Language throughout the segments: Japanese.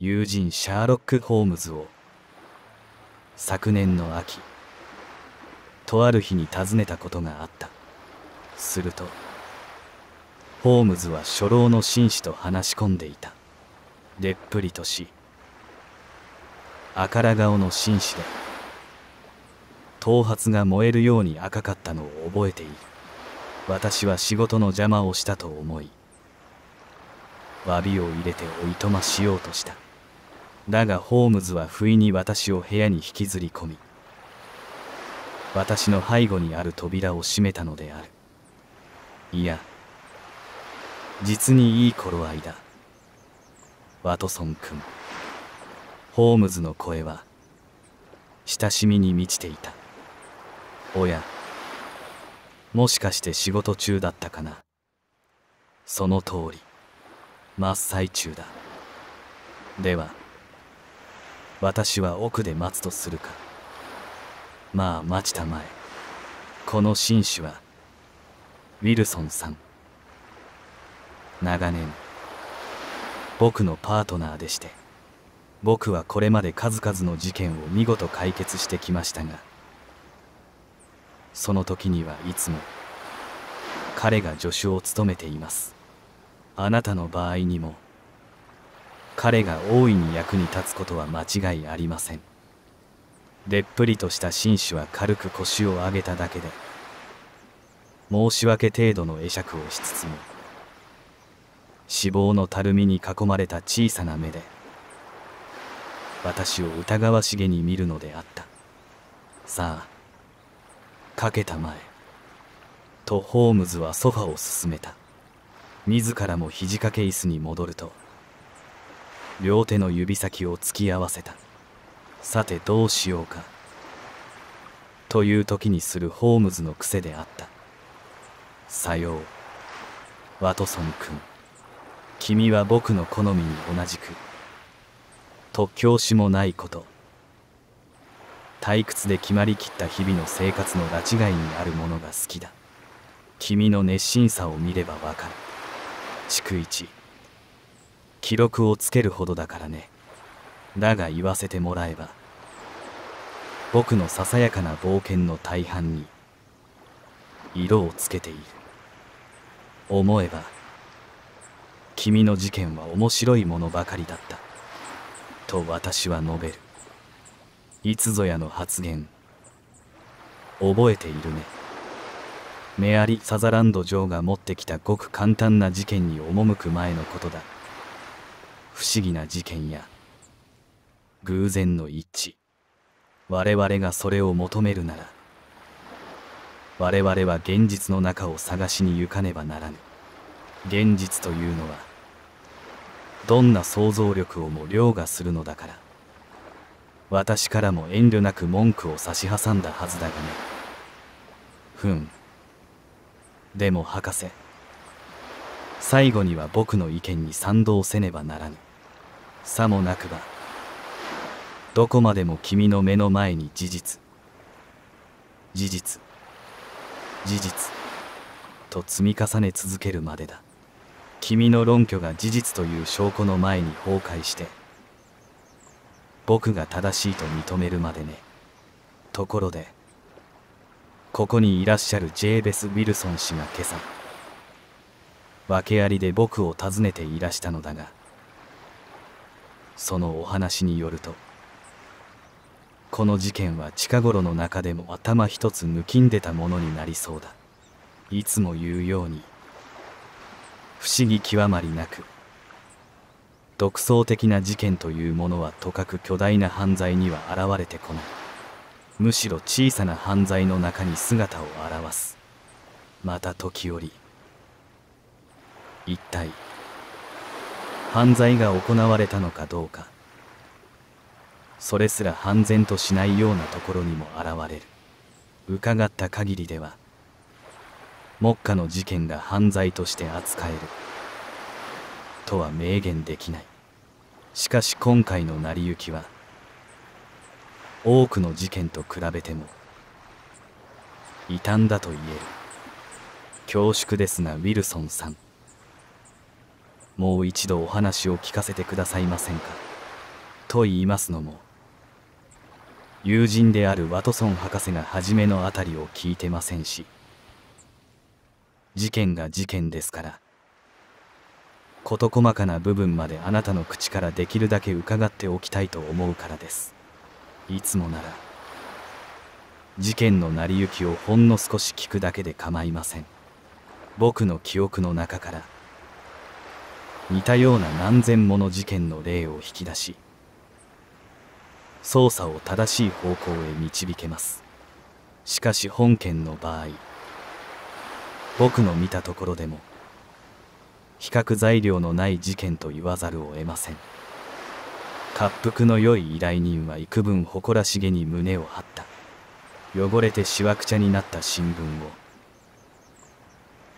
友人シャーロック・ホームズを昨年の秋とある日に訪ねたことがあったするとホームズは初老の紳士と話し込んでいたでっぷりとし赤ら顔の紳士で頭髪が燃えるように赤かったのを覚えている私は仕事の邪魔をしたと思い詫びを入れておいとましようとしただがホームズは不意に私を部屋に引きずり込み私の背後にある扉を閉めたのであるいや実にいい頃合いだワトソン君ホームズの声は親しみに満ちていたおやもしかして仕事中だったかなその通り真っ最中だでは私は奥で待つとするかまあ待ちたまえこの紳士はウィルソンさん長年僕のパートナーでして僕はこれまで数々の事件を見事解決してきましたがその時にはいつも彼が助手を務めていますあなたの場合にも彼が大いに役に立つことは間違いありませんでっぷりとした紳士は軽く腰を上げただけで申し訳程度の会釈をしつつも脂肪のたるみに囲まれた小さな目で私を疑わしげに見るのであったさあかけたまえ。とホームズはソファを進めた。自らも肘掛け椅子に戻ると、両手の指先を突き合わせた。さてどうしようか。という時にするホームズの癖であった。さよう。ワトソン君。君は僕の好みに同じく。と教師もないこと。退屈で決まりきった日々の生活の拉致外にあるものが好きだ君の熱心さを見ればわかる逐一記録をつけるほどだからねだが言わせてもらえば僕のささやかな冒険の大半に色をつけている思えば君の事件は面白いものばかりだったと私は述べるいつぞやの発言覚えているねメアリ・サザランド嬢が持ってきたごく簡単な事件に赴く前のことだ不思議な事件や偶然の一致我々がそれを求めるなら我々は現実の中を探しに行かねばならぬ現実というのはどんな想像力をも凌駕するのだから私からも遠慮なく文句を差し挟んだはずだがねふんでも博士最後には僕の意見に賛同せねばならぬさもなくばどこまでも君の目の前に事実事実事実と積み重ね続けるまでだ君の論拠が事実という証拠の前に崩壊して僕が正しいと認めるまでねところでここにいらっしゃるジェーベス・ウィルソン氏が今朝訳ありで僕を訪ねていらしたのだがそのお話によるとこの事件は近頃の中でも頭一つ抜きんでたものになりそうだいつも言うように不思議極まりなく独創的な事件というものはとかく巨大な犯罪には現れてこないむしろ小さな犯罪の中に姿を現すまた時折一体犯罪が行われたのかどうかそれすら判然としないようなところにも現れる伺った限りでは目下の事件が犯罪として扱えるとは明言できないしかし今回の成り行きは多くの事件と比べても異端だと言える恐縮ですがウィルソンさんもう一度お話を聞かせてくださいませんかと言いますのも友人であるワトソン博士が初めのあたりを聞いてませんし事件が事件ですから事細かな部分まであなたの口からできるだけ伺っておきたいと思うからですいつもなら事件の成り行きをほんの少し聞くだけで構いません僕の記憶の中から似たような何千もの事件の例を引き出し捜査を正しい方向へ導けますしかし本件の場合僕の見たところでも比較材料のない事件と言わざるを得ません滑覆の良い依頼人は幾分誇らしげに胸を張った汚れてしわくちゃになった新聞を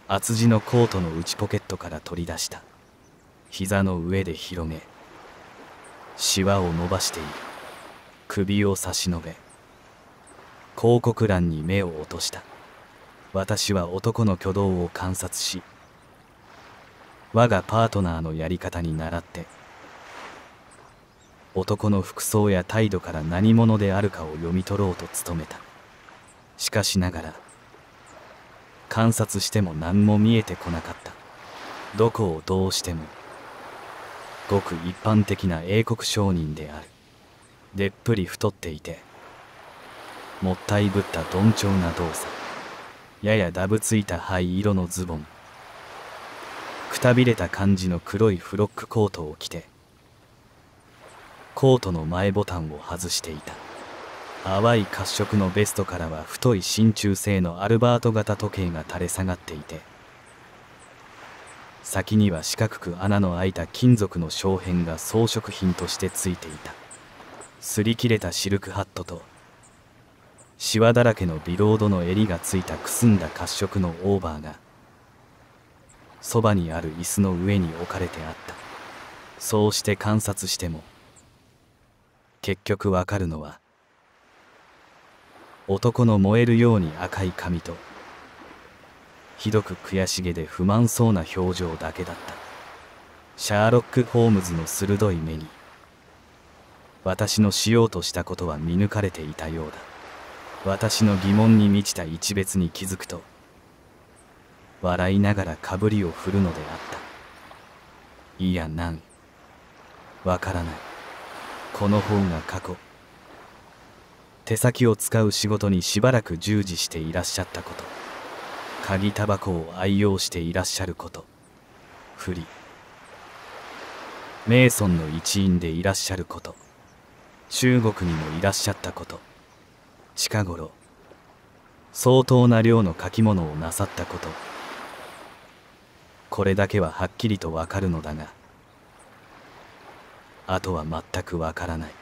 厚地のコートの内ポケットから取り出した膝の上で広げシワを伸ばしている首を差し伸べ広告欄に目を落とした私は男の挙動を観察し我がパートナーのやり方に倣って男の服装や態度から何者であるかを読み取ろうと努めたしかしながら観察しても何も見えてこなかったどこをどうしてもごく一般的な英国商人であるでっぷり太っていてもったいぶった鈍重な動作ややだぶついた灰色のズボンくたびれた感じの黒いフロックコートを着てコートの前ボタンを外していた淡い褐色のベストからは太い真鍮製のアルバート型時計が垂れ下がっていて先には四角く穴の開いた金属の小片が装飾品としてついていた擦り切れたシルクハットとシワだらけのビロードの襟がついたくすんだ褐色のオーバーがそばにある椅子の上に置かれてあったそうして観察しても結局わかるのは男の燃えるように赤い髪とひどく悔しげで不満そうな表情だけだったシャーロック・ホームズの鋭い目に私のしようとしたことは見抜かれていたようだ私の疑問に満ちた一別に気づくと笑いながらかぶりを振るのであったいや何わからないこの方が過去手先を使う仕事にしばらく従事していらっしゃったこと鍵タバコを愛用していらっしゃること不利メイソンの一員でいらっしゃること中国にもいらっしゃったこと近頃相当な量の書き物をなさったことこれだけははっきりとわかるのだがあとは全くわからない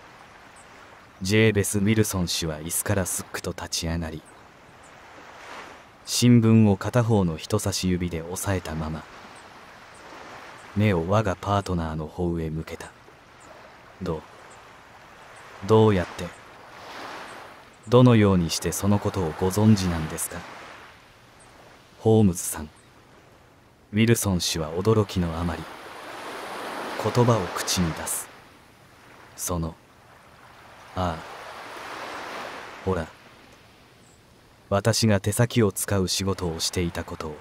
ジェーベス・ウィルソン氏は椅子からすっくと立ち上がり新聞を片方の人差し指で押さえたまま目を我がパートナーの方へ向けたどうどうやってどのようにしてそのことをご存知なんですかホームズさんウィルソン氏は驚きのあまり言葉を口に出すそのああほら私が手先を使う仕事をしていたことを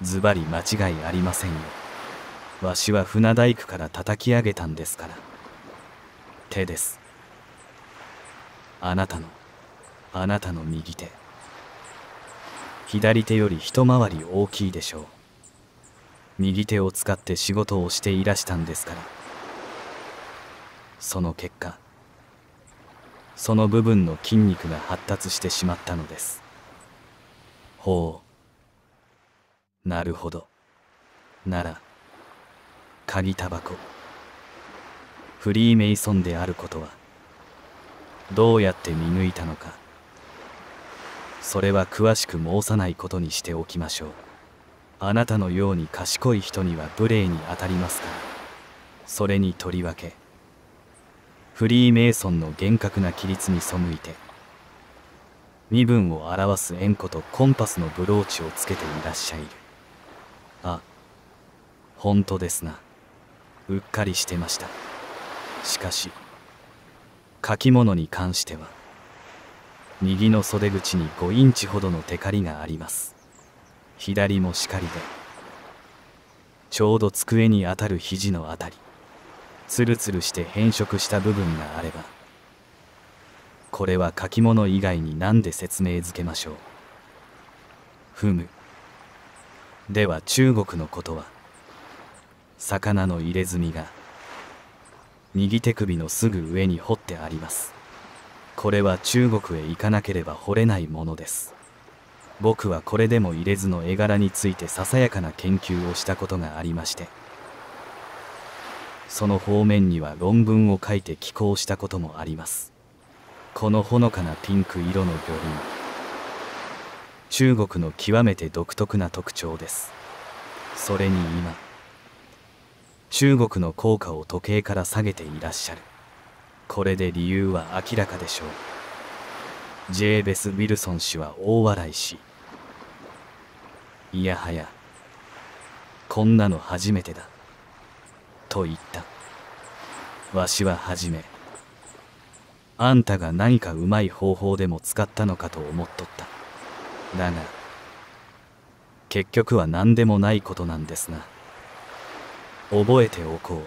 ズバリ間違いありませんよわしは船大工から叩き上げたんですから手ですあなたのあなたの右手左手より一回り大きいでしょう右手を使って仕事をしていらしたんですからその結果その部分の筋肉が発達してしまったのですほうなるほどなら鍵タバコフリーメイソンであることはどうやって見抜いたのかそれは詳しく申さないことにしておきましょうあなたのように賢い人には無礼に当たりますからそれにとりわけフリーメイソンの厳格な規律に背いて身分を表す円弧とコンパスのブローチをつけていらっしゃいるあ本当ですなうっかりしてましたしかし書き物に関しては右の袖口に5インチほどのテカリがあります左もしかりでちょうど机に当たる肘のあたりツルツルして変色した部分があればこれは書き物以外に何で説明づけましょうふむでは中国のことは魚の入れ墨が右手首のすぐ上に掘ってありますこれは中国へ行かなければ掘れないものです僕はこれでも入れずの絵柄についてささやかな研究をしたことがありましてその方面には論文を書いて寄稿したこともありますこのほのかなピンク色の魚鱗中国の極めて独特な特徴ですそれに今中国の効果を時計から下げていらっしゃるこれで理由は明らかでしょうジェーベス・ウィルソン氏は大笑いしいやはやこんなの初めてだと言ったわしは初めあんたが何かうまい方法でも使ったのかと思っとっただが結局は何でもないことなんですが、覚えておこ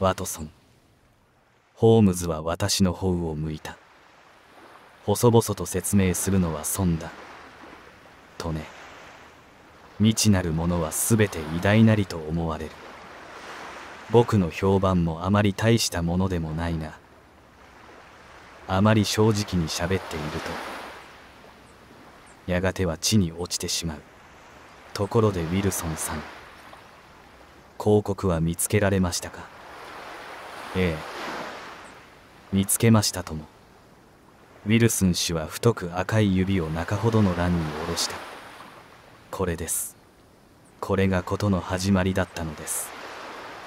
うワトソンホームズは私の方を向いた細々と説明するのは損だとね未知なるものは全て偉大なりと思われる僕の評判もあまり大したものでもないがあまり正直に喋っているとやがては地に落ちてしまうところでウィルソンさん広告は見つけられましたかええ見つけましたともウィルソン氏は太く赤い指を中ほどの欄に下ろしたこれですこれが事の始まりだったのです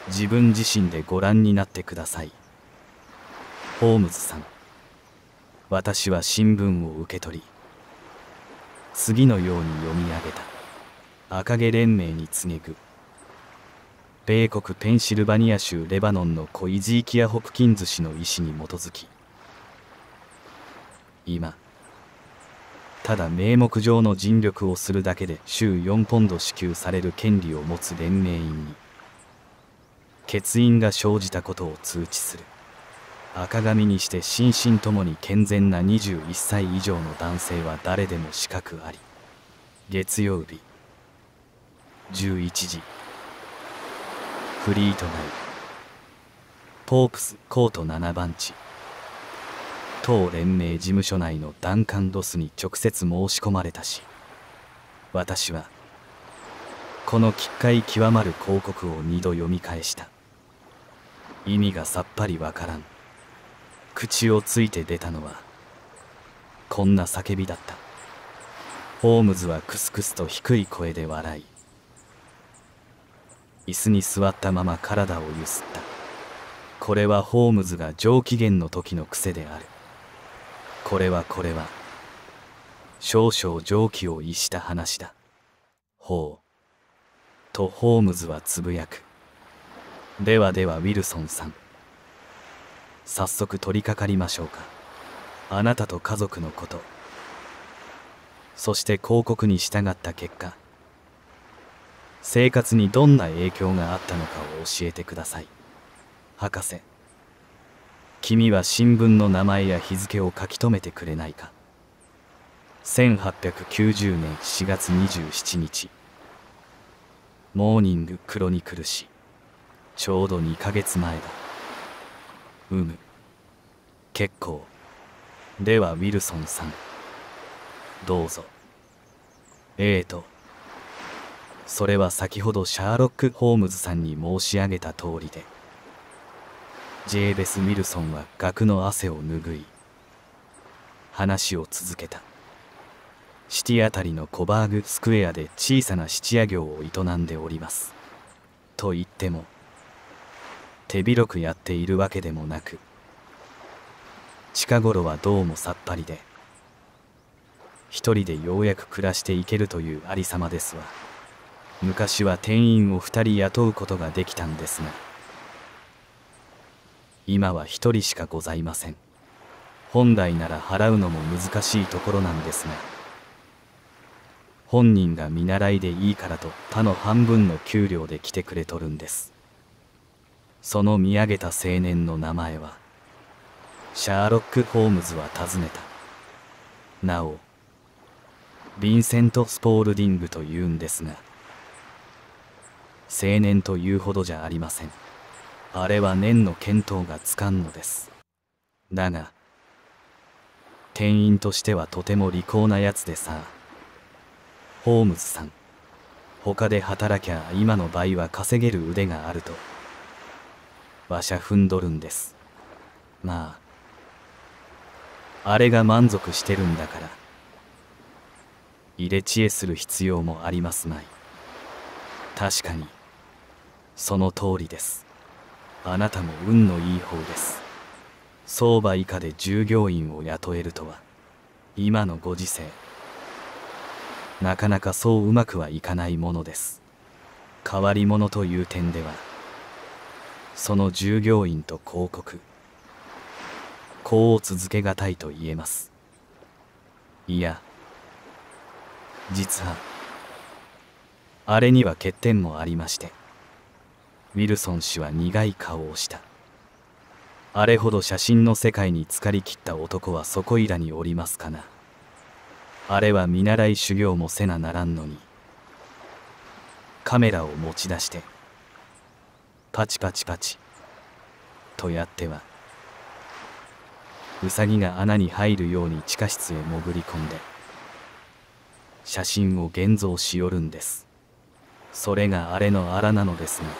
自分自身でご覧になってくださいホームズさん私は新聞を受け取り次のように読み上げた赤毛連盟に告げぐ米国ペンシルバニア州レバノンのコイジーキア・ホプキンズ氏の意思に基づき今ただ名目上の尽力をするだけで週4ポンド支給される権利を持つ連盟員に欠員が生じたことを通知する赤髪にして心身ともに健全な21歳以上の男性は誰でも資格あり月曜日11時フリートナイポープスコート7番地当連盟事務所内のダンカン・ドスに直接申し込まれたし私はこの奇怪極まる広告を二度読み返した意味がさっぱりわからん口をついて出たのはこんな叫びだったホームズはクスクスと低い声で笑い椅子に座ったまま体をゆすったこれはホームズが上機嫌の時の癖であるこれはこれは少々常軌を逸した話だほうとホームズはつぶやくではではウィルソンさん早速取り掛かりましょうかあなたと家族のことそして広告に従った結果生活にどんな影響があったのかを教えてください博士君は新聞の名前や日付を書き留めてくれないか1890年4月27日モーニングクロニクル誌ちょうど2ヶ月前だうむ結構ではウィルソンさんどうぞええとそれは先ほどシャーロック・ホームズさんに申し上げた通りで。ジェーベス・ミルソンは額の汗を拭い話を続けたシティあたりのコバーグスクエアで小さな質屋業を営んでおりますと言っても手広くやっているわけでもなく近頃はどうもさっぱりで一人でようやく暮らしていけるというありさまですわ昔は店員を2人雇うことができたんですが今は一人しかございません本来なら払うのも難しいところなんですが本人が見習いでいいからと他の半分の給料で来てくれとるんですその見上げた青年の名前はシャーロック・ホームズは尋ねたなおヴィンセント・スポールディングというんですが青年というほどじゃありませんあれは念の見当がつかんのですだが店員としてはとても利口なやつでさホームズさん他で働きゃ今の倍は稼げる腕があるとわしゃ踏んどるんですまああれが満足してるんだから入れ知恵する必要もありますまい確かにその通りですあなたも運のいい方です相場以下で従業員を雇えるとは今のご時世なかなかそううまくはいかないものです変わり者という点ではその従業員と広告こう続けがたいと言えますいや実はあれには欠点もありましてウィルソン氏は苦い顔をしたあれほど写真の世界に浸かりきった男はそこいらにおりますかなあれは見習い修行もせなならんのにカメラを持ち出してパチパチパチとやってはウサギが穴に入るように地下室へ潜り込んで写真を現像しよるんですそれがあれの荒なのですが、ね、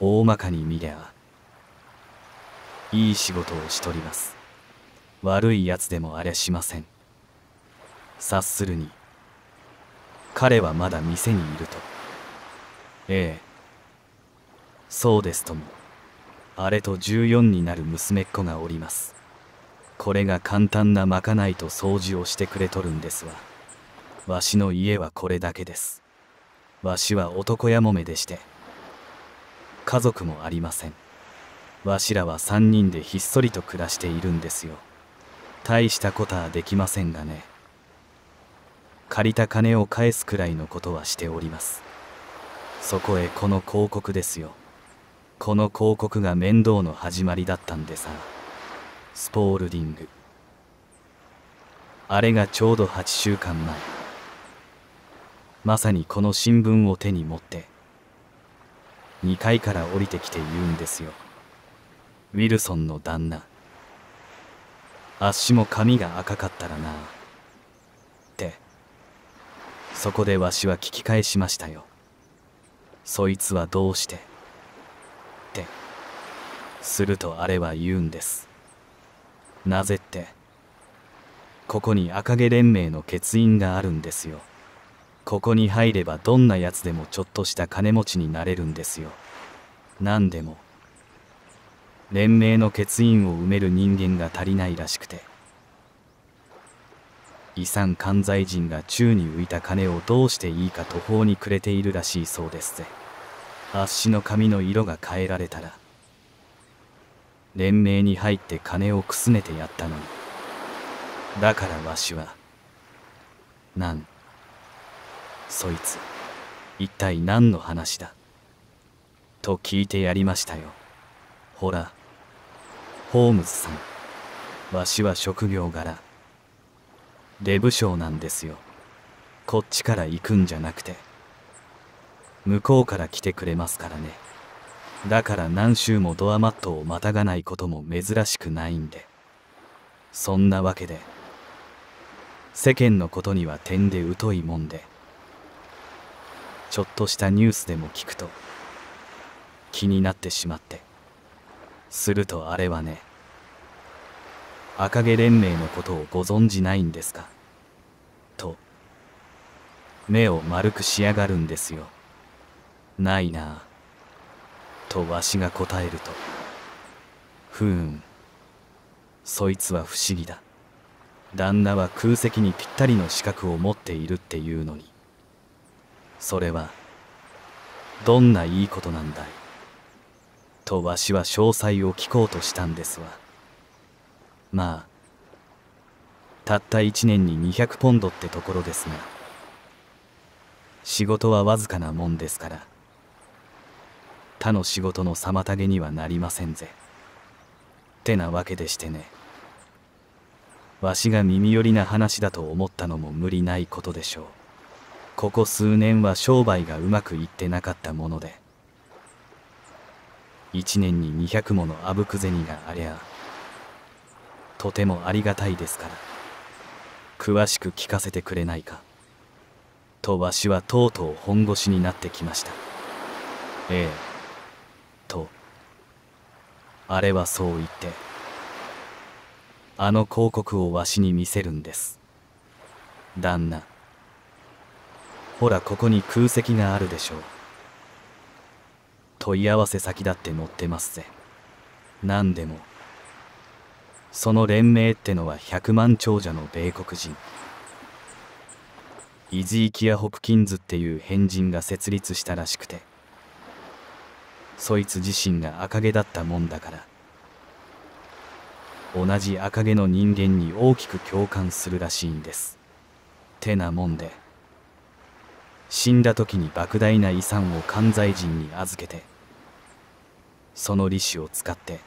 大まかに見りゃいい仕事をしとります悪いやつでもあれしません察するに彼はまだ店にいるとええそうですともあれと14になる娘っ子がおりますこれが簡単なまかないと掃除をしてくれとるんですわわしの家はこれだけですわしは男やもめでして家族もありませんわしらは3人でひっそりと暮らしているんですよ大したことはできませんがね借りた金を返すくらいのことはしておりますそこへこの広告ですよこの広告が面倒の始まりだったんでさスポールディングあれがちょうど8週間前まさにこの新聞を手に持って2階から降りてきて言うんですよ。ウィルソンの旦那。あっしも髪が赤かったらな。って。そこでわしは聞き返しましたよ。そいつはどうしてって。するとあれは言うんです。なぜって。ここに赤毛連盟の欠員があるんですよ。ここに入ればどんなやつでもちょっとした金持ちになれるんですよ何でも連盟の欠員を埋める人間が足りないらしくて遺産関西人が宙に浮いた金をどうしていいか途方に暮れているらしいそうですぜあっしの髪の色が変えられたら連盟に入って金をくすねてやったのにだからわしはなんそいつ一体何の話だと聞いてやりましたよほらホームズさんわしは職業柄デブ賞なんですよこっちから行くんじゃなくて向こうから来てくれますからねだから何週もドアマットをまたがないことも珍しくないんでそんなわけで世間のことには点で疎いもんで。ちょっとしたニュースでも聞くと気になってしまってするとあれはね赤毛連盟のことをご存じないんですかと目を丸くしやがるんですよないなとわしが答えるとふーんそいつは不思議だ旦那は空席にぴったりの資格を持っているっていうのにそれはどんないいことなんだいとわしは詳細を聞こうとしたんですわまあたった1年に200ポンドってところですが仕事はわずかなもんですから他の仕事の妨げにはなりませんぜてなわけでしてねわしが耳寄りな話だと思ったのも無理ないことでしょうここ数年は商売がうまくいってなかったもので一年に200ものあぶく銭がありゃとてもありがたいですから詳しく聞かせてくれないかとわしはとうとう本腰になってきましたええとあれはそう言ってあの広告をわしに見せるんです旦那ほらここに空席があるでしょう問い合わせ先だって載ってますぜ何でもその連盟ってのは百万長者の米国人イズイキア・ホプキンズっていう変人が設立したらしくてそいつ自身が赤毛だったもんだから同じ赤毛の人間に大きく共感するらしいんですてなもんで。死んだ時に莫大な遺産を関西人に預けてその利子を使って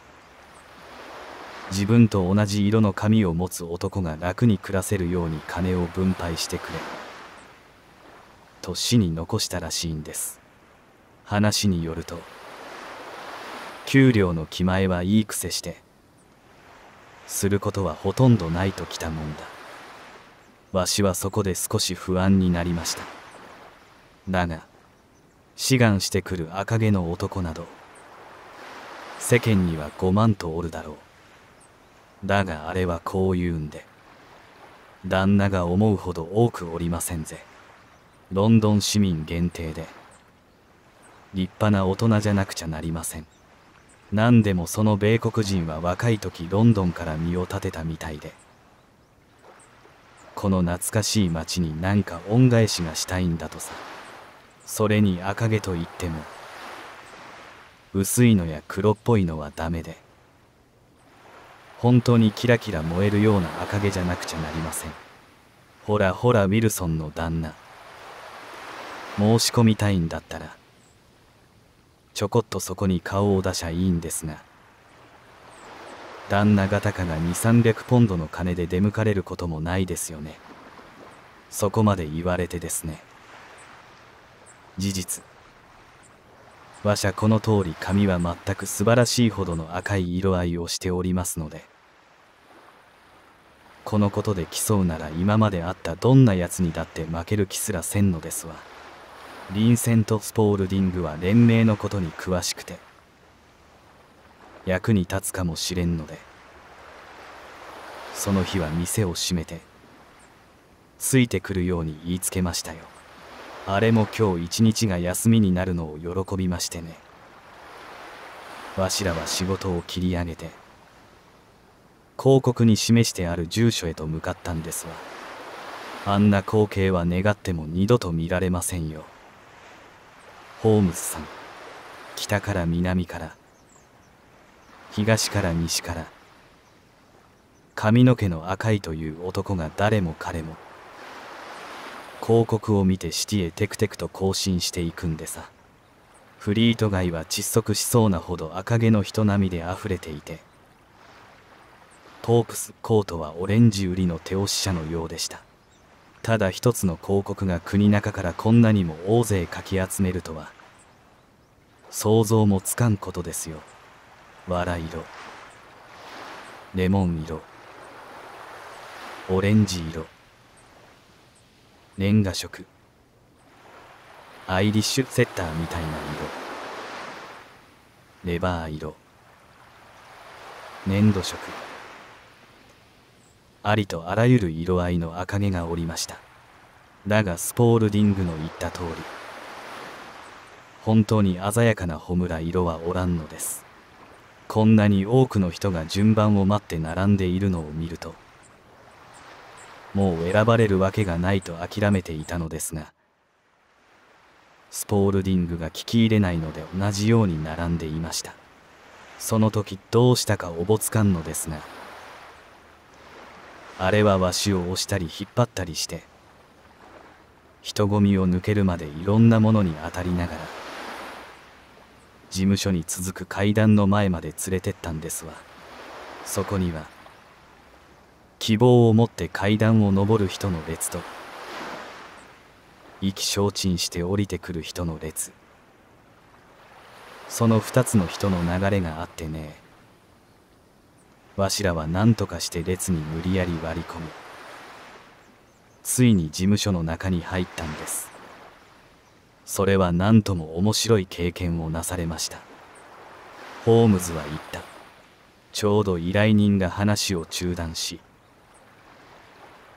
自分と同じ色の髪を持つ男が楽に暮らせるように金を分配してくれと死に残したらしいんです話によると給料の気前はいい癖してすることはほとんどないときたもんだわしはそこで少し不安になりましただが志願してくる赤毛の男など世間には5万とおるだろうだがあれはこう言うんで旦那が思うほど多くおりませんぜロンドン市民限定で立派な大人じゃなくちゃなりません何でもその米国人は若い時ロンドンから身を立てたみたいでこの懐かしい町に何か恩返しがしたいんだとさそれに赤毛といっても薄いのや黒っぽいのはダメで本当にキラキラ燃えるような赤毛じゃなくちゃなりませんほらほらウィルソンの旦那申し込みたいんだったらちょこっとそこに顔を出しゃいいんですが旦那がたかが2300ポンドの金で出向かれることもないですよねそこまで言われてですね事実わしゃこの通り髪は全く素晴らしいほどの赤い色合いをしておりますのでこのことで競うなら今まであったどんなやつにだって負ける気すらせんのですわリンセント・スポールディングは連盟のことに詳しくて役に立つかもしれんのでその日は店を閉めてついてくるように言いつけましたよあれも今日一日が休みになるのを喜びましてねわしらは仕事を切り上げて広告に示してある住所へと向かったんですわあんな光景は願っても二度と見られませんよホームズさん北から南から東から西から髪の毛の赤いという男が誰も彼も広告を見てシティへテクテクと更新していくんでさフリート街は窒息しそうなほど赤毛の人並みで溢れていてトープスコートはオレンジ売りの手押し車のようでしたただ一つの広告が国中からこんなにも大勢かき集めるとは想像もつかんことですよ笑い色レモン色オレンジ色レンガ色アイリッシュセッターみたいな色レバー色粘土色ありとあらゆる色合いの赤毛がおりましただがスポールディングの言った通り本当に鮮やかな穂村色はおらんのですこんなに多くの人が順番を待って並んでいるのを見るともう選ばれるわけがないと諦めていたのですがスポールディングが聞き入れないので同じように並んでいましたその時どうしたかおぼつかんのですがあれはわしを押したり引っ張ったりして人混みを抜けるまでいろんなものに当たりながら事務所に続く階段の前まで連れてったんですわそこには「希望を持って階段を上る人の列と意気消沈して降りてくる人の列その2つの人の流れがあってねわしらは何とかして列に無理やり割り込みついに事務所の中に入ったんですそれは何とも面白い経験をなされましたホームズは言ったちょうど依頼人が話を中断し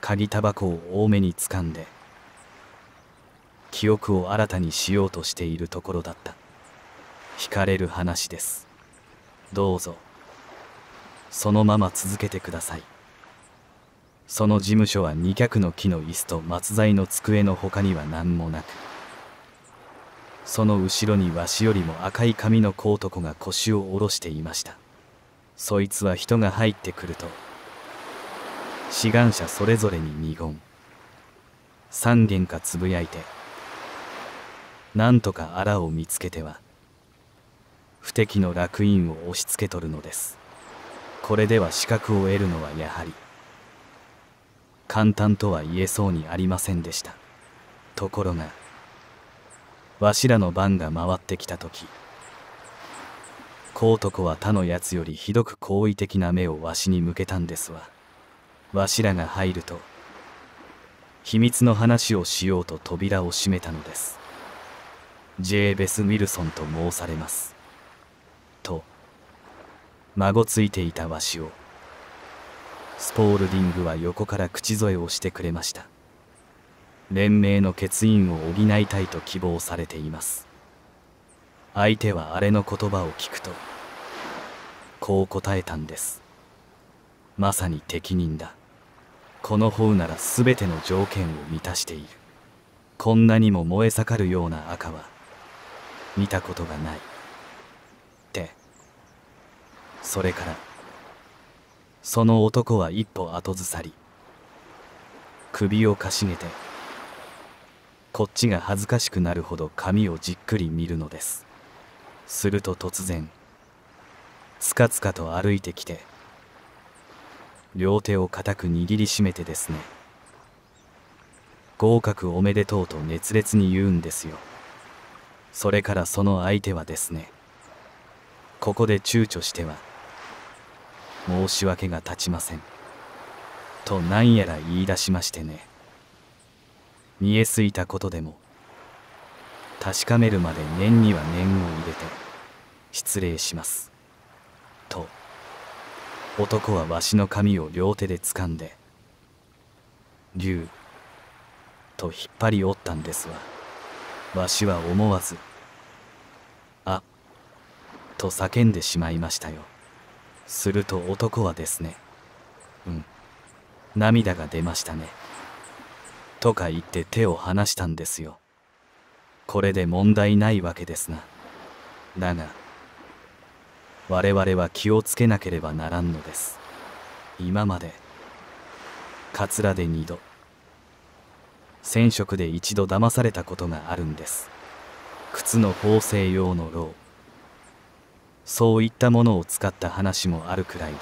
仮タバコを多めに掴んで記憶を新たにしようとしているところだった惹かれる話ですどうぞそのまま続けてくださいその事務所は二脚の木の椅子と松材の机の他には何もなくその後ろにわしよりも赤い髪の小男が腰を下ろしていましたそいつは人が入ってくると志願者それぞれに二言三言かつぶやいてなんとかあらを見つけては不敵の楽印を押し付けとるのですこれでは資格を得るのはやはり簡単とは言えそうにありませんでしたところがわしらの番が回ってきた時こうとこは他のやつよりひどく好意的な目をわしに向けたんですわわしらが入ると秘密の話をしようと扉を閉めたのです J・ ベス・ウィルソンと申されますと孫ついていたわしをスポールディングは横から口添えをしてくれました連盟の欠員を補いたいと希望されています相手はあれの言葉を聞くとこう答えたんですまさに適任だこの方なら全ての条件を満たしているこんなにも燃え盛るような赤は見たことがないってそれからその男は一歩後ずさり首をかしげてこっちが恥ずかしくなるほど髪をじっくり見るのですすると突然つかつかと歩いてきて両手を固く握りしめてですね合格おめでとうと熱烈に言うんですよそれからその相手はですねここで躊躇しては申し訳が立ちませんと何やら言い出しましてね見えすいたことでも確かめるまで念には念を入れて失礼しますと男はわしの髪を両手で掴んで「竜」と引っ張りおったんですわわしは思わず「あ」と叫んでしまいましたよすると男はですねうん涙が出ましたねとか言って手を離したんですよこれで問題ないわけですがだが我々は気をつけなければならんのです今まで桂で2度染色で一度騙されたことがあるんです靴の縫製用のろうそういったものを使った話もあるくらいで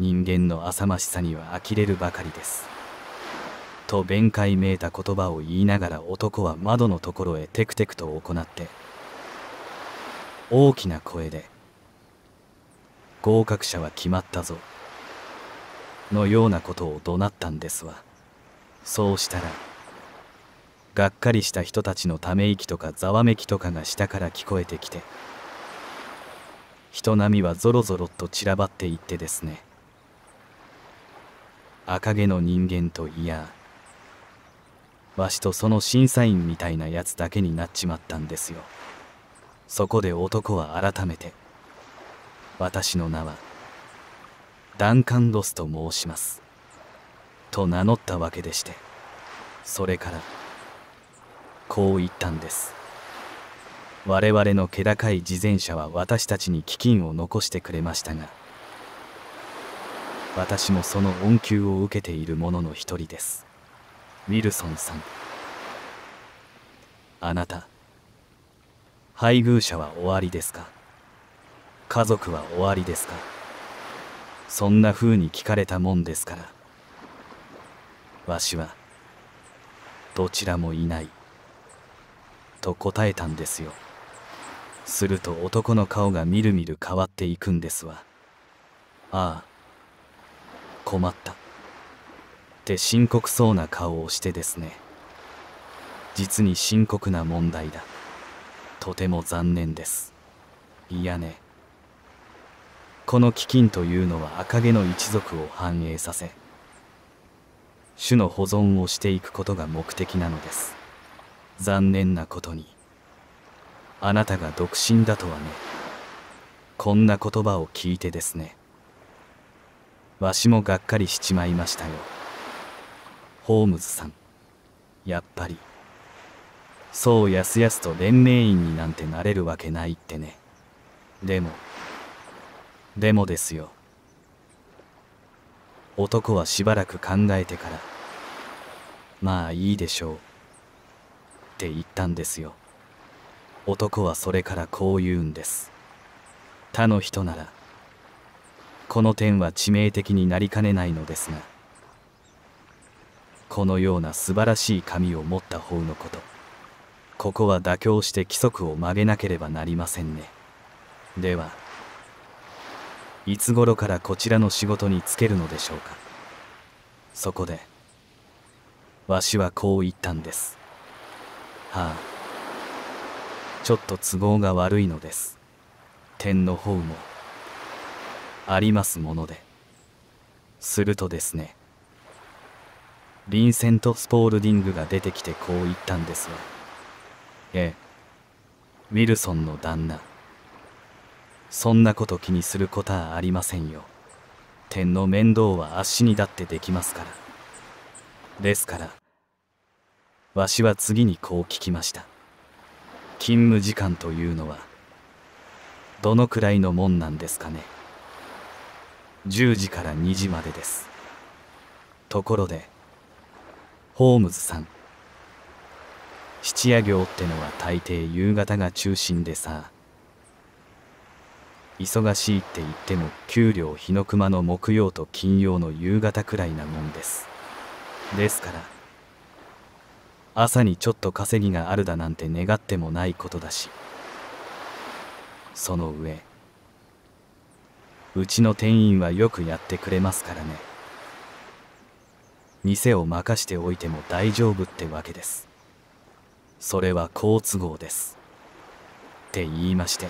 人間の浅ましさには呆れるばかりですと弁解めいた言葉を言いながら男は窓のところへテクテクと行って大きな声で「合格者は決まったぞ」のようなことを怒鳴ったんですわそうしたらがっかりした人たちのため息とかざわめきとかが下から聞こえてきて人波はぞろぞろと散らばっていってですね赤毛の人間といやわしとその審査員みたいなやつだけになっちまったんですよ。そこで男は改めて私の名はダンカン・ロスと申しますと名乗ったわけでしてそれからこう言ったんです我々の気高い自転車は私たちに基金を残してくれましたが私もその恩給を受けている者の一人ですウィルソンさんあなた配偶者は終わりですか家族は終わりですかそんな風に聞かれたもんですからわしはどちらもいないと答えたんですよすると男の顔がみるみる変わっていくんですわああ困ったって深刻そうな顔をしてですね実に深刻な問題だとても残念ですいやねこの飢饉というのは赤毛の一族を繁栄させ種の保存をしていくことが目的なのです残念なことにあなたが独身だとはねこんな言葉を聞いてですねわしもがっかりしちまいましたよホームズさんやっぱり。そうやすやすと連盟員になんてなれるわけないってねでもでもですよ男はしばらく考えてから「まあいいでしょう」って言ったんですよ男はそれからこう言うんです他の人ならこの点は致命的になりかねないのですがこのような素晴らしい髪を持った方のことここは妥協して規則を曲げなければなりませんねではいつ頃からこちらの仕事に就けるのでしょうかそこでわしはこう言ったんですはあちょっと都合が悪いのです天の方もありますものでするとですねリンセント・スポールディングが出てきてこう言ったんですわええウィルソンの旦那そんなこと気にすることはありませんよ天の面倒は足にだってできますからですからわしは次にこう聞きました勤務時間というのはどのくらいのもんなんですかね10時から2時までですところでホームズさん質屋業ってのは大抵夕方が中心でさ忙しいって言っても給料日の熊の木曜と金曜の夕方くらいなもんですですから朝にちょっと稼ぎがあるだなんて願ってもないことだしその上うちの店員はよくやってくれますからね店を任しておいても大丈夫ってわけですそれは好都合です。って言いまして、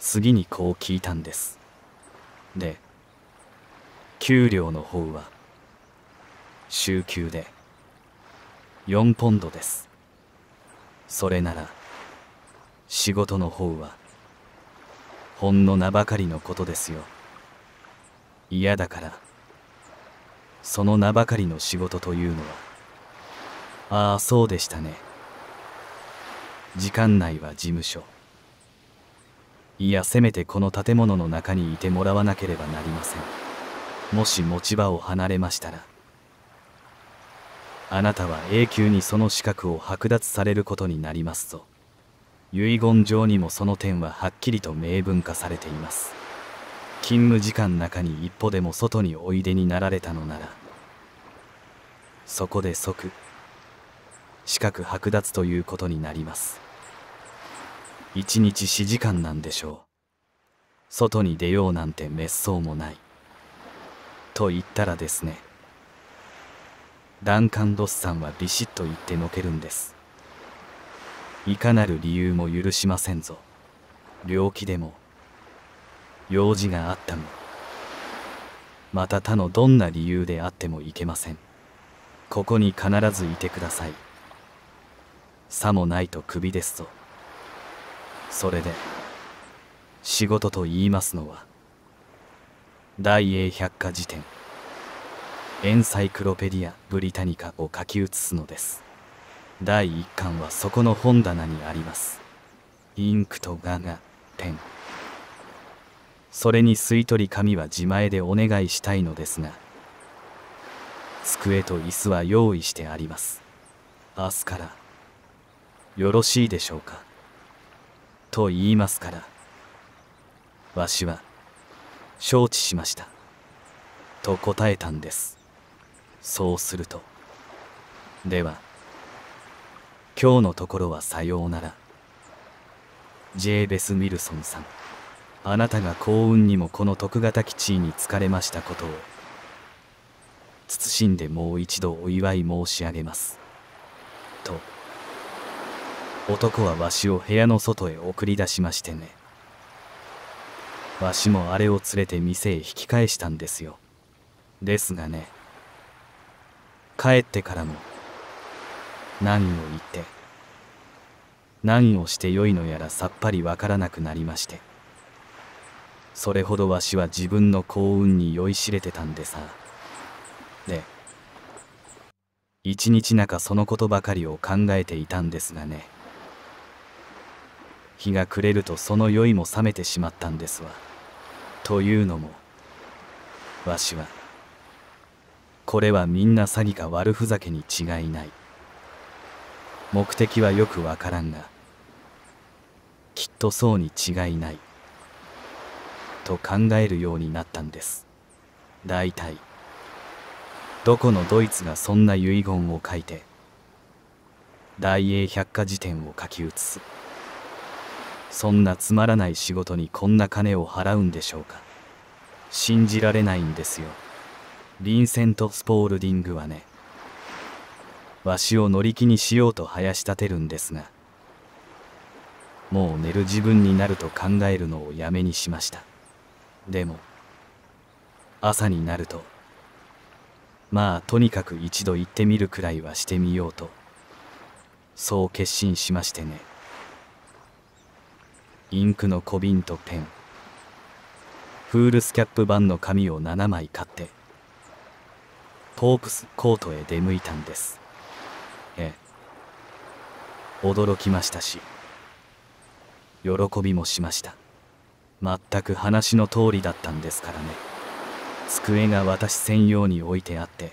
次にこう聞いたんです。で、給料の方は、週休で、4ポンドです。それなら、仕事の方は、ほんの名ばかりのことですよ。嫌だから、その名ばかりの仕事というのは、ああそうでしたね時間内は事務所いやせめてこの建物の中にいてもらわなければなりませんもし持ち場を離れましたらあなたは永久にその資格を剥奪されることになりますぞ遺言状にもその点ははっきりと明文化されています勤務時間中に一歩でも外においでになられたのならそこで即資格剥奪ということになります1日4時間なんでしょう外に出ようなんて滅相もないと言ったらですねダンカン・ドスさんはビシッと言ってのけるんですいかなる理由も許しませんぞ病気でも用事があったもまた他のどんな理由であってもいけませんここに必ずいてくださいさもないと首ですぞそれで仕事と言いますのは大英百科事典エンサイクロペディア・ブリタニカを書き写すのです第1巻はそこの本棚にありますインクとガがペンそれに吸い取り紙は自前でお願いしたいのですが机と椅子は用意してあります明日からよろしいでしょうか。と言いますから、わしは、承知しました。と答えたんです。そうすると、では、今日のところはさようなら。ジェーベス・ウィルソンさん、あなたが幸運にもこの徳型基地に疲れましたことを、謹んでもう一度お祝い申し上げます。と。男はわしを部屋の外へ送り出しましてねわしもあれを連れて店へ引き返したんですよですがね帰ってからも何を言って何をしてよいのやらさっぱりわからなくなりましてそれほどわしは自分の幸運に酔いしれてたんでさで一日中そのことばかりを考えていたんですがね日が暮れるとその酔いも覚めてしまったんですわ。というのもわしはこれはみんな詐欺か悪ふざけに違いない目的はよくわからんがきっとそうに違いないと考えるようになったんです大体どこのドイツがそんな遺言を書いて大英百科事典を書き写す。そんなつまらない仕事にこんな金を払うんでしょうか信じられないんですよリンセント・スポールディングはねわしを乗り気にしようと林立てるんですがもう寝る自分になると考えるのをやめにしましたでも朝になるとまあとにかく一度行ってみるくらいはしてみようとそう決心しましてねインクの小瓶とペンフールスキャップ版の紙を7枚買ってポープスコートへ出向いたんですええ驚きましたし喜びもしました全く話の通りだったんですからね机が私専用に置いてあって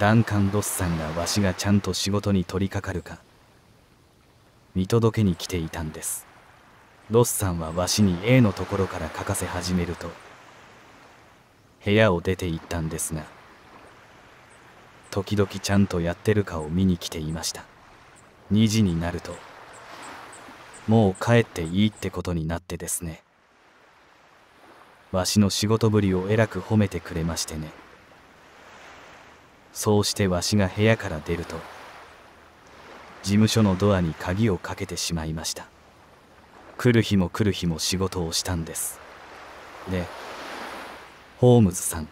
ダンカン・ロスさんがわしがちゃんと仕事に取りかかるか見届けに来ていたんですロスさんはわしに A のところから書かせ始めると部屋を出て行ったんですが時々ちゃんとやってるかを見に来ていました2時になるともう帰っていいってことになってですねわしの仕事ぶりをえらく褒めてくれましてねそうしてわしが部屋から出ると事務所のドアに鍵をかけてしまいました来る日も来る日も仕事をしたんですでホームズさん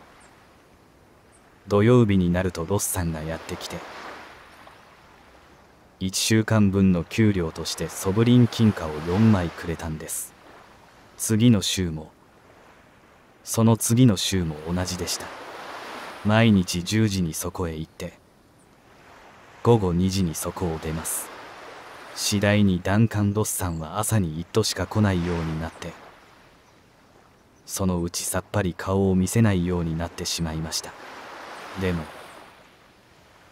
土曜日になるとロスさんがやってきて1週間分の給料としてソブリン金貨を4枚くれたんです次の週もその次の週も同じでした毎日10時にそこへ行って午後2時にそこを出ます次第にダンカン・ロスさんは朝に一度しか来ないようになってそのうちさっぱり顔を見せないようになってしまいましたでも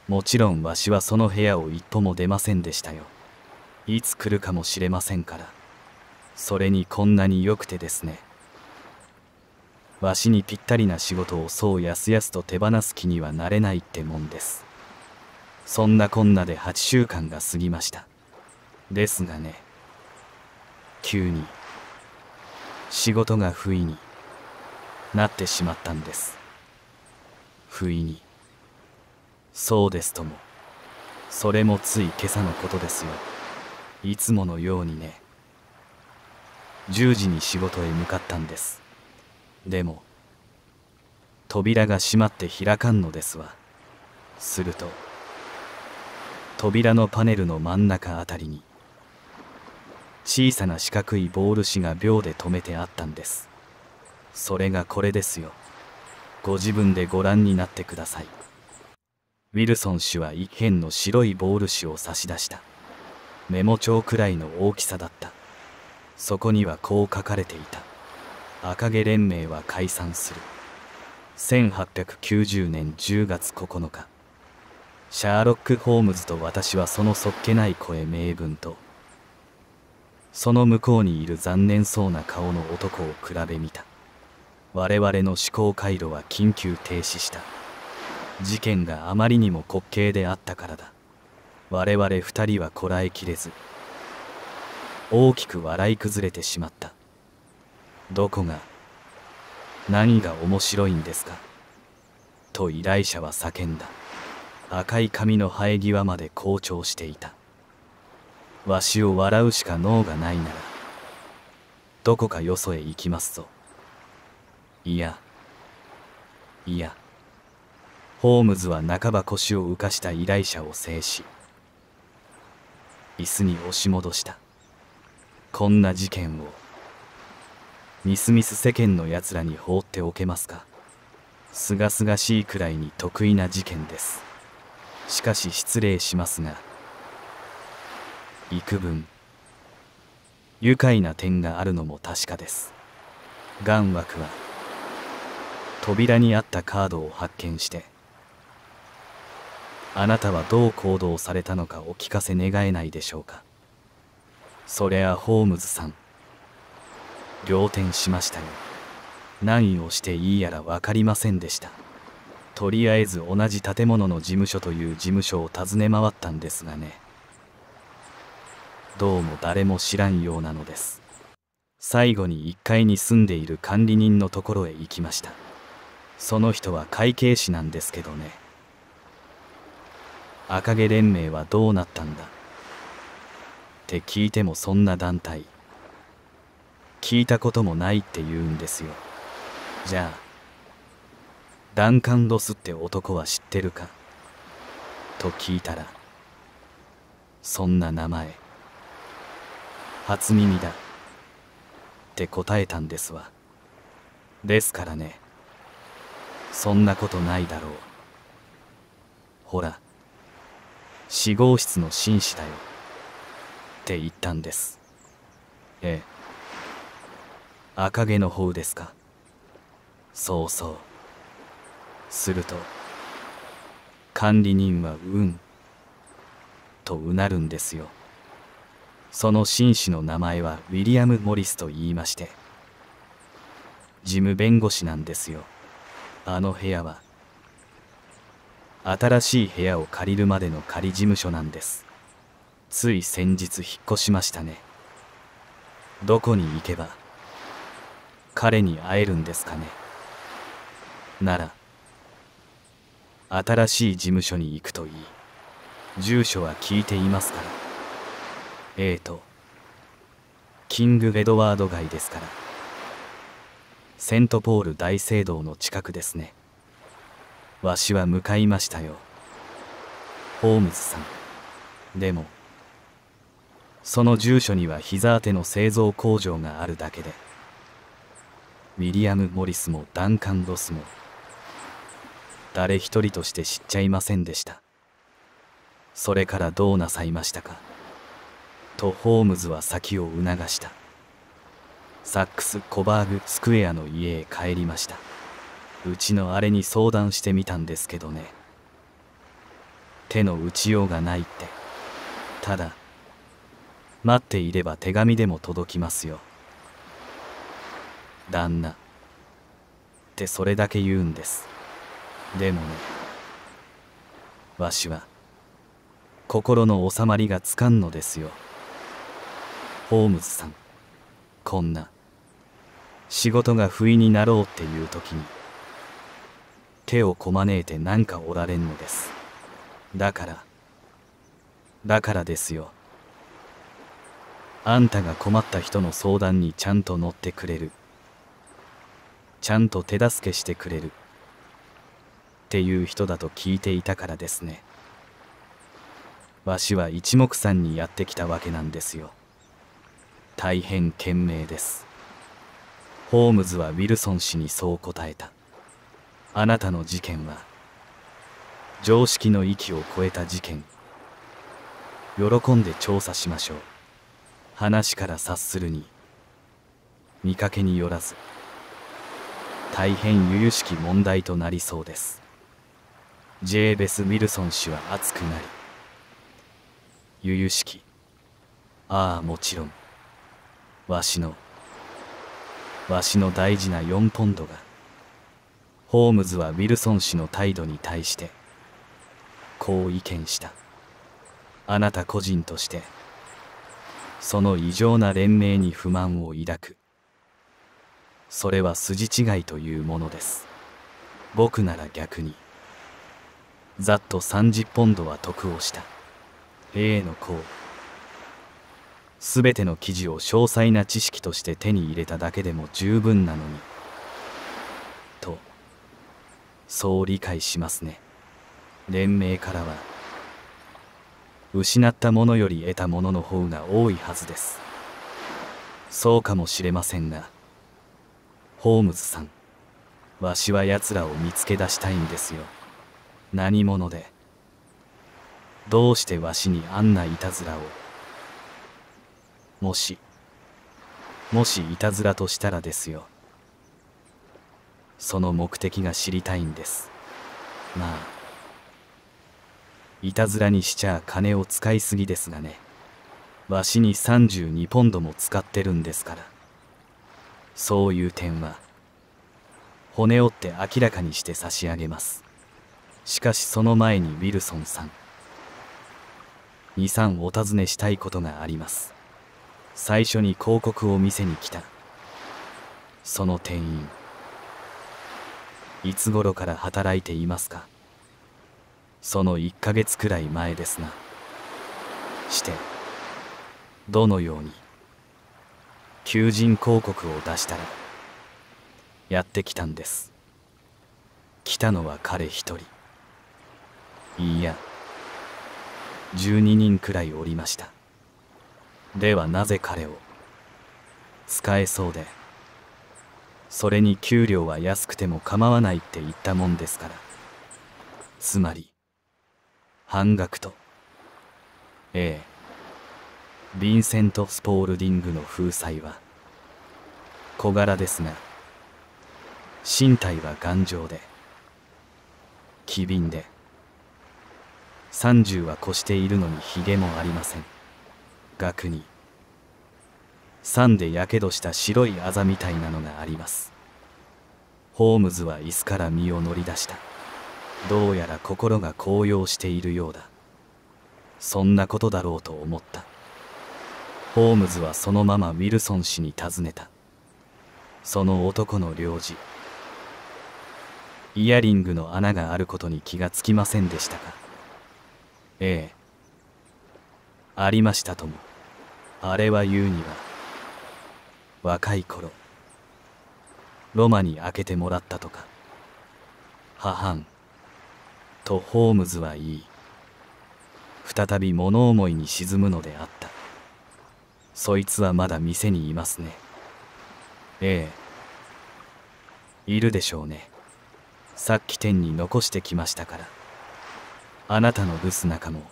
もちろんわしはその部屋を一歩も出ませんでしたよいつ来るかもしれませんからそれにこんなに良くてですねわしにぴったりな仕事をそうやすやすと手放す気にはなれないってもんですそんなこんなで8週間が過ぎました。ですがね、急に、仕事が不意になってしまったんです。不意に。そうですとも、それもつい今朝のことですよ。いつものようにね、10時に仕事へ向かったんです。でも、扉が閉まって開かんのですわ。すると、扉のパネルの真ん中あたりに小さな四角いボール紙が秒で止めてあったんですそれがこれですよご自分でご覧になってくださいウィルソン氏は一辺の白いボール紙を差し出したメモ帳くらいの大きさだったそこにはこう書かれていた赤毛連盟は解散する1890年10月9日シャーロック・ホームズと私はそのそっけない声名分とその向こうにいる残念そうな顔の男を比べ見た我々の思考回路は緊急停止した事件があまりにも滑稽であったからだ我々二人はこらえきれず大きく笑い崩れてしまったどこが何が面白いんですかと依頼者は叫んだ赤い髪の生え際まで好調していたわしを笑うしか脳がないならどこかよそへ行きますぞいやいやホームズは半ば腰を浮かした依頼者を制し椅子に押し戻したこんな事件をみすみす世間のやつらに放っておけますかすがすがしいくらいに得意な事件ですしかし失礼しますが幾分愉快な点があるのも確かです願枠は扉にあったカードを発見してあなたはどう行動されたのかお聞かせ願えないでしょうかそりゃホームズさん仰天しましたよ何をしていいやら分かりませんでしたとりあえず同じ建物の事務所という事務所を訪ね回ったんですがねどうも誰も知らんようなのです最後に1階に住んでいる管理人のところへ行きましたその人は会計士なんですけどね赤毛連盟はどうなったんだって聞いてもそんな団体聞いたこともないって言うんですよじゃあダンカン・ロスって男は知ってるかと聞いたらそんな名前初耳だって答えたんですわですからねそんなことないだろうほら死亡室の紳士だよって言ったんですええ赤毛の方ですかそうそうすると管理人は「うん」とうなるんですよその紳士の名前はウィリアム・モリスと言いまして事務弁護士なんですよあの部屋は新しい部屋を借りるまでの仮事務所なんですつい先日引っ越しましたねどこに行けば彼に会えるんですかねなら新しい事務所に行くといい住所は聞いていますからええとキング・エドワード街ですからセントポール大聖堂の近くですねわしは向かいましたよホームズさんでもその住所には膝当ての製造工場があるだけでウィリアム・モリスもダンカン・ロスも誰一人として知っちゃいませんでしたそれからどうなさいましたかとホームズは先を促したサックス・コバーグ・スクエアの家へ帰りましたうちのあれに相談してみたんですけどね手の打ちようがないってただ待っていれば手紙でも届きますよ旦那ってそれだけ言うんですでもねわしは心の収まりがつかんのですよホームズさんこんな仕事が不意になろうっていう時に手をこまねえてなんかおられんのですだからだからですよあんたが困った人の相談にちゃんと乗ってくれるちゃんと手助けしてくれるっていう人だと聞いていたからですねわしは一目散にやってきたわけなんですよ大変懸命ですホームズはウィルソン氏にそう答えたあなたの事件は常識の域を超えた事件喜んで調査しましょう話から察するに見かけによらず大変由々しき問題となりそうですジェーベス・ウィルソン氏は熱くなり由々しきああもちろんわしのわしの大事な4ポンドがホームズはウィルソン氏の態度に対してこう意見したあなた個人としてその異常な連盟に不満を抱くそれは筋違いというものです僕なら逆に。ざっと30ポンドは得をした。A の項。全ての記事を詳細な知識として手に入れただけでも十分なのに。と、そう理解しますね。連盟からは、失ったものより得たものの方が多いはずです。そうかもしれませんが、ホームズさん、わしは奴らを見つけ出したいんですよ。何者でどうしてわしにあんないたずらをもしもしいたずらとしたらですよその目的が知りたいんですまあいたずらにしちゃ金を使いすぎですがねわしに32ポンドも使ってるんですからそういう点は骨折って明らかにして差し上げますしかしその前にウィルソンさん23お尋ねしたいことがあります最初に広告を見せに来たその店員いつ頃から働いていますかその1ヶ月くらい前ですがしてどのように求人広告を出したらやってきたんです来たのは彼一人いや12人くらいおりましたではなぜ彼を使えそうでそれに給料は安くても構わないって言ったもんですからつまり半額とええヴィンセント・スポールディングの風采は小柄ですが身体は頑丈で機敏で30は越しているのにヒもありません額に3でやけどした白いあざみたいなのがありますホームズは椅子から身を乗り出したどうやら心が高揚しているようだそんなことだろうと思ったホームズはそのままウィルソン氏に尋ねたその男の領事イヤリングの穴があることに気がつきませんでしたかええありましたともあれは言うには若い頃ロマに開けてもらったとか母んとホームズは言い再び物思いに沈むのであったそいつはまだ店にいますねええいるでしょうねさっき天に残してきましたからあなたのブス仲も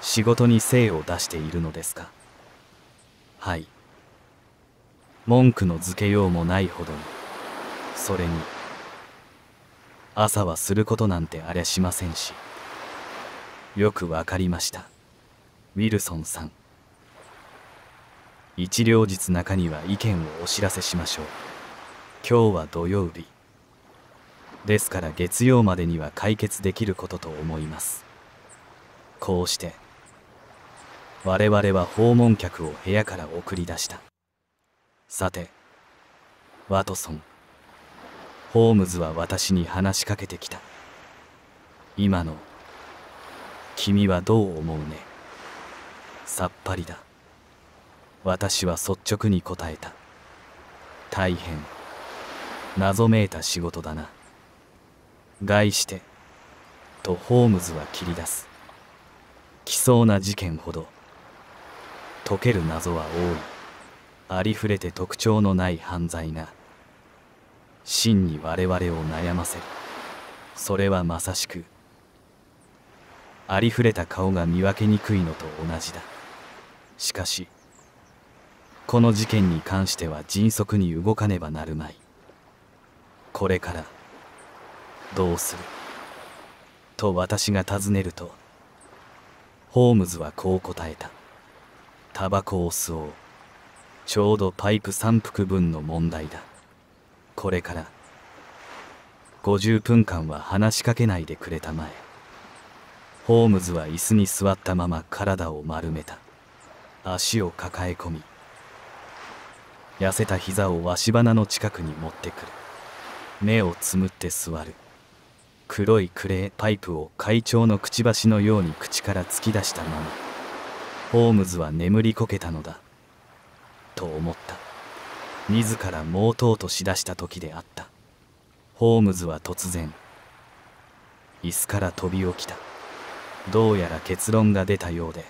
仕事に精を出しているのですかはい文句の付けようもないほどにそれに朝はすることなんてあれしませんしよくわかりましたウィルソンさん一両日中には意見をお知らせしましょう今日は土曜日ですから月曜までには解決できることと思いますこうして我々は訪問客を部屋から送り出したさてワトソンホームズは私に話しかけてきた今の君はどう思うねさっぱりだ私は率直に答えた大変謎めいた仕事だな害して、とホームズは切り出す。来そうな事件ほど、解ける謎は多い。ありふれて特徴のない犯罪が、真に我々を悩ませる。それはまさしく、ありふれた顔が見分けにくいのと同じだ。しかし、この事件に関しては迅速に動かねばなるまい。これから、どうすると私が尋ねるとホームズはこう答えたタバコを吸おうちょうどパイプ3服分の問題だこれから50分間は話しかけないでくれたまえホームズは椅子に座ったまま体を丸めた足を抱え込み痩せた膝を足花の近くに持ってくる目をつむって座る黒いクレーパイプを会長のくちばしのように口から突き出したままホームズは眠りこけたのだと思った自らもうとうとしだした時であったホームズは突然椅子から飛び起きたどうやら結論が出たようで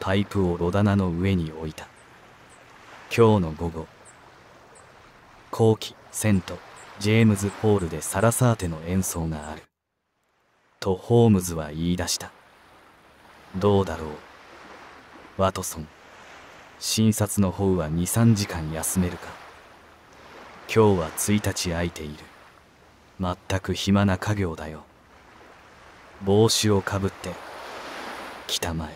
パイプを炉棚の上に置いた今日の午後後期セントジェームズ・ホールでサラサーテの演奏がある。とホームズは言い出した。どうだろう。ワトソン。診察の方は2、3時間休めるか。今日は1日空いている。まったく暇な家業だよ。帽子をかぶって、北前、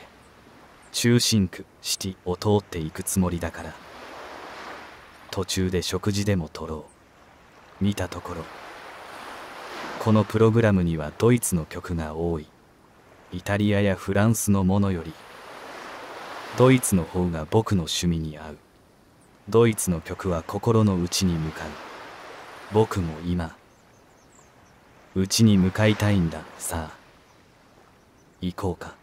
中心区、シティを通っていくつもりだから。途中で食事でも取ろう。見たところこのプログラムにはドイツの曲が多いイタリアやフランスのものよりドイツの方が僕の趣味に合うドイツの曲は心の内に向かう僕も今うちに向かいたいんださあ行こうか